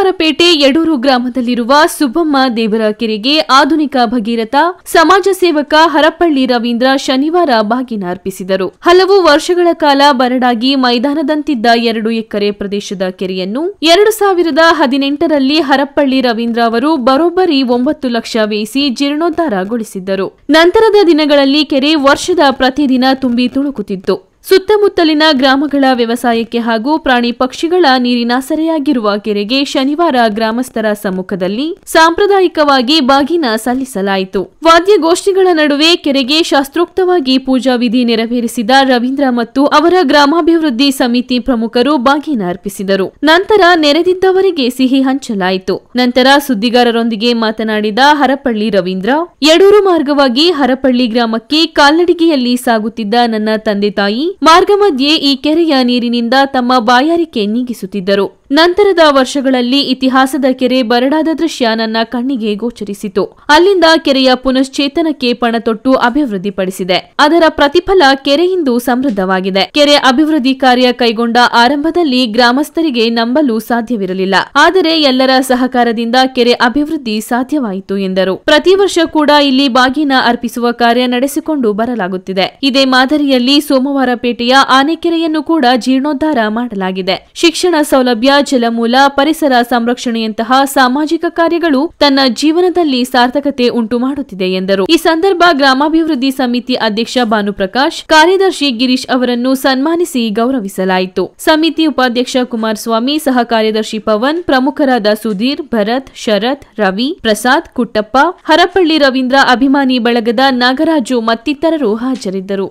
ಬಂಗಾರಪೇಟೆ ಯಡೂರು ಗ್ರಾಮದಲ್ಲಿರುವ ಸುಬ್ಬಮ್ಮ ದೇವರ ಕೆರೆಗೆ ಆಧುನಿಕ ಭಗೀರಥ ಸಮಾಜ ಸೇವಕ ಹರಪ್ಪಳ್ಳಿ ರವೀಂದ್ರ ಶನಿವಾರ ಬಾಗಿನ ಅರ್ಪಿಸಿದರು ಹಲವು ವರ್ಷಗಳ ಕಾಲ ಬರಡಾಗಿ ಮೈದಾನದಂತಿದ್ದ ಎರಡು ಎಕರೆ ಪ್ರದೇಶದ ಕೆರೆಯನ್ನು ಎರಡು ಸಾವಿರದ ಹದಿನೆಂಟರಲ್ಲಿ ಹರಪ್ಪಳ್ಳಿ ರವೀಂದ್ರ ಅವರು ಬರೋಬ್ಬರಿ ಒಂಬತ್ತು ಲಕ್ಷ ವೇಯಿಸಿ ಜೀರ್ಣೋದ್ಧಾರಗೊಳಿಸಿದ್ದರು ನಂತರದ ದಿನಗಳಲ್ಲಿ ಕೆರೆ ವರ್ಷದ ಪ್ರತಿದಿನ ತುಂಬಿ ತುಳುಕುತ್ತಿತ್ತು ಸುತ್ತಮುತ್ತಲಿನ ಗ್ರಾಮಗಳ ವ್ಯವಸಾಯಕ್ಕೆ ಹಾಗೂ ಪ್ರಾಣಿ ಪಕ್ಷಿಗಳ ನೀರಿನ ಸೆರೆಯಾಗಿರುವ ಕೆರೆಗೆ ಶನಿವಾರ ಗ್ರಾಮಸ್ಥರ ಸಮ್ಮುಖದಲ್ಲಿ ಸಾಂಪ್ರದಾಯಿಕವಾಗಿ ಬಾಗಿನ ಸಲ್ಲಿಸಲಾಯಿತು ವಾದ್ಯಗೋಷ್ಠಿಗಳ ನಡುವೆ ಕೆರೆಗೆ ಶಾಸ್ತ್ರೋಕ್ತವಾಗಿ ಪೂಜಾ ವಿಧಿ ನೆರವೇರಿಸಿದ ರವೀಂದ್ರ ಮತ್ತು ಅವರ ಗ್ರಾಮಾಭಿವೃದ್ಧಿ ಸಮಿತಿ ಪ್ರಮುಖರು ಬಾಗಿನ ಅರ್ಪಿಸಿದರು ನಂತರ ನೆರೆದಿದ್ದವರಿಗೆ ಸಿಹಿ ಹಂಚಲಾಯಿತು ನಂತರ ಸುದ್ದಿಗಾರರೊಂದಿಗೆ ಮಾತನಾಡಿದ ಹರಪಳ್ಳಿ ರವೀಂದ್ರ ಯಡೂರು ಮಾರ್ಗವಾಗಿ ಹರಪಳ್ಳಿ ಗ್ರಾಮಕ್ಕೆ ಕಾಲ್ನಡಿಗೆಯಲ್ಲಿ ಸಾಗುತ್ತಿದ್ದ ನನ್ನ ತಂದೆ ತಾಯಿ ಮಾರ್ಗ ಮಧ್ಯೆ ಈ ಕೆರೆಯ ನೀರಿನಿಂದ ತಮ್ಮ ಬಾಯಾರಿಕೆ ನೀಗಿಸುತ್ತಿದ್ದರು ನಂತರದ ವರ್ಷಗಳಲ್ಲಿ ಇತಿಹಾಸದ ಕೆರೆ ಬರಡಾದ ದೃಶ್ಯ ನನ್ನ ಕಣ್ಣಿಗೆ ಗೋಚರಿಸಿತು ಅಲ್ಲಿಂದ ಕೆರೆಯ ಪುನಶ್ಚೇತನಕ್ಕೆ ಪಣತೊಟ್ಟು ಅಭಿವೃದ್ಧಿಪಡಿಸಿದೆ ಅದರ ಪ್ರತಿಫಲ ಕೆರೆಯಿಂದು ಸಮೃದ್ಧವಾಗಿದೆ ಕೆರೆ ಅಭಿವೃದ್ಧಿ ಕಾರ್ಯ ಕೈಗೊಂಡ ಆರಂಭದಲ್ಲಿ ಗ್ರಾಮಸ್ಥರಿಗೆ ನಂಬಲು ಸಾಧ್ಯವಿರಲಿಲ್ಲ ಆದರೆ ಎಲ್ಲರ ಸಹಕಾರದಿಂದ ಕೆರೆ ಅಭಿವೃದ್ಧಿ ಸಾಧ್ಯವಾಯಿತು ಎಂದರು ಪ್ರತಿ ವರ್ಷ ಕೂಡ ಇಲ್ಲಿ ಬಾಗಿನ ಅರ್ಪಿಸುವ ಕಾರ್ಯ ನಡೆಸಿಕೊಂಡು ಬರಲಾಗುತ್ತಿದೆ ಇದೇ ಮಾದರಿಯಲ್ಲಿ ಸೋಮವಾರಪೇಟೆಯ ಆನೆಕೆರೆಯನ್ನು ಕೂಡ ಜೀರ್ಣೋದ್ಧಾರ ಮಾಡಲಾಗಿದೆ ಶಿಕ್ಷಣ ಸೌಲಭ್ಯ ಜಲಮೂಲ ಪರಿಸರ ಸಂರಕ್ಷಣೆಯಂತಹ ಸಾಮಾಜಿಕ ಕಾರ್ಯಗಳು ತನ್ನ ಜೀವನದಲ್ಲಿ ಸಾರ್ಥಕತೆ ಉಂಟು ಮಾಡುತ್ತಿದೆ ಎಂದರು ಈ ಸಂದರ್ಭ ಗ್ರಾಮಾಭಿವೃದ್ಧಿ ಸಮಿತಿ ಅಧ್ಯಕ್ಷ ಭಾನುಪ್ರಕಾಶ್ ಕಾರ್ಯದರ್ಶಿ ಗಿರೀಶ್ ಅವರನ್ನು ಸನ್ಮಾನಿಸಿ ಗೌರವಿಸಲಾಯಿತು ಸಮಿತಿ ಉಪಾಧ್ಯಕ್ಷ ಕುಮಾರಸ್ವಾಮಿ ಸಹ ಕಾರ್ಯದರ್ಶಿ ಪವನ್ ಪ್ರಮುಖರಾದ ಸುಧೀರ್ ಭರತ್ ಶರತ್ ರವಿ ಪ್ರಸಾದ್ ಕುಟ್ಟಪ್ಪ ಹರಪಳ್ಳಿ ರವೀಂದ್ರ ಅಭಿಮಾನಿ ಬಳಗದ ನಾಗರಾಜು ಮತ್ತಿತರರು ಹಾಜರಿದ್ದರು